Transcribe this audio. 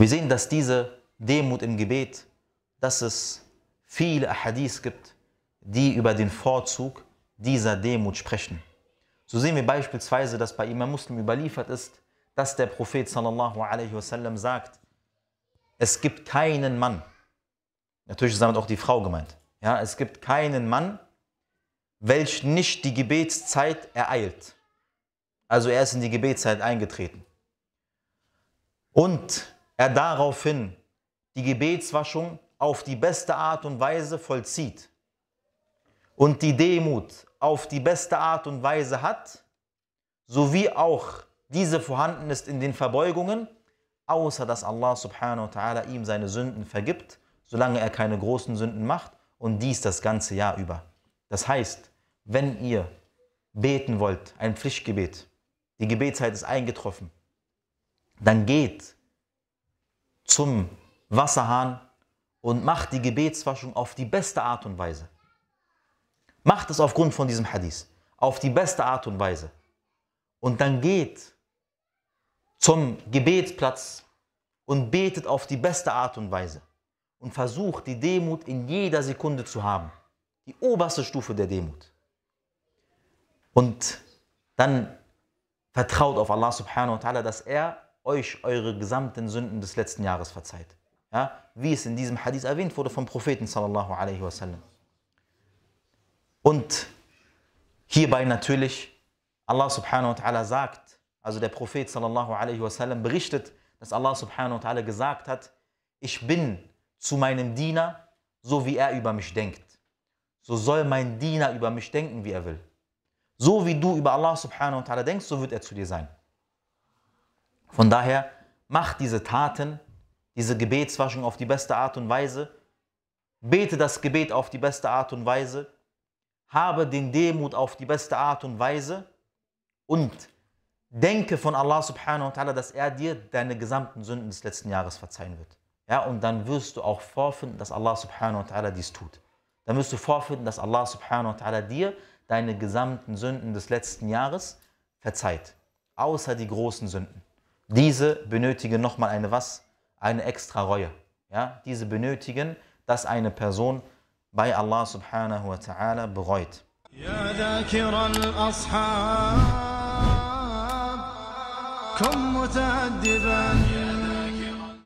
Wir sehen, dass diese Demut im Gebet, dass es viele Ahadith gibt, die über den Vorzug dieser Demut sprechen. So sehen wir beispielsweise, dass bei Imam Muslim überliefert ist, dass der Prophet sallallahu alaihi wasallam sagt, es gibt keinen Mann, natürlich ist damit auch die Frau gemeint, ja, es gibt keinen Mann, welch nicht die Gebetszeit ereilt. Also er ist in die Gebetszeit eingetreten. Und er daraufhin die Gebetswaschung auf die beste Art und Weise vollzieht und die Demut auf die beste Art und Weise hat, sowie auch diese vorhanden ist in den Verbeugungen, außer dass Allah subhanahu wa ta'ala ihm seine Sünden vergibt, solange er keine großen Sünden macht und dies das ganze Jahr über. Das heißt, wenn ihr beten wollt, ein Pflichtgebet, die Gebetszeit ist eingetroffen, dann geht zum Wasserhahn und macht die Gebetswaschung auf die beste Art und Weise. Macht es aufgrund von diesem Hadith, auf die beste Art und Weise. Und dann geht zum Gebetsplatz und betet auf die beste Art und Weise und versucht die Demut in jeder Sekunde zu haben. Die oberste Stufe der Demut. Und dann vertraut auf Allah subhanahu wa ta'ala, dass er euch eure gesamten Sünden des letzten Jahres verzeiht. Ja, wie es in diesem Hadith erwähnt wurde vom Propheten sallallahu alaihi wasallam. Und hierbei natürlich, Allah subhanahu wa ta'ala sagt, also der Prophet sallallahu alaihi wasallam berichtet, dass Allah subhanahu wa ta'ala gesagt hat, ich bin zu meinem Diener, so wie er über mich denkt. So soll mein Diener über mich denken, wie er will. So wie du über Allah subhanahu wa ta'ala denkst, so wird er zu dir sein. Von daher mach diese Taten, diese Gebetswaschung auf die beste Art und Weise, bete das Gebet auf die beste Art und Weise, habe den Demut auf die beste Art und Weise und denke von Allah subhanahu wa ta'ala, dass er dir deine gesamten Sünden des letzten Jahres verzeihen wird. Ja, und dann wirst du auch vorfinden, dass Allah subhanahu wa ta'ala dies tut. Dann wirst du vorfinden, dass Allah subhanahu wa ta'ala dir deine gesamten Sünden des letzten Jahres verzeiht. Außer die großen Sünden. Diese benötigen nochmal eine was? Eine extra Reue. Ja? Diese benötigen, dass eine Person bei Allah subhanahu wa ta'ala bereut. Ja, ذاكر الأصحاب كن متأدبا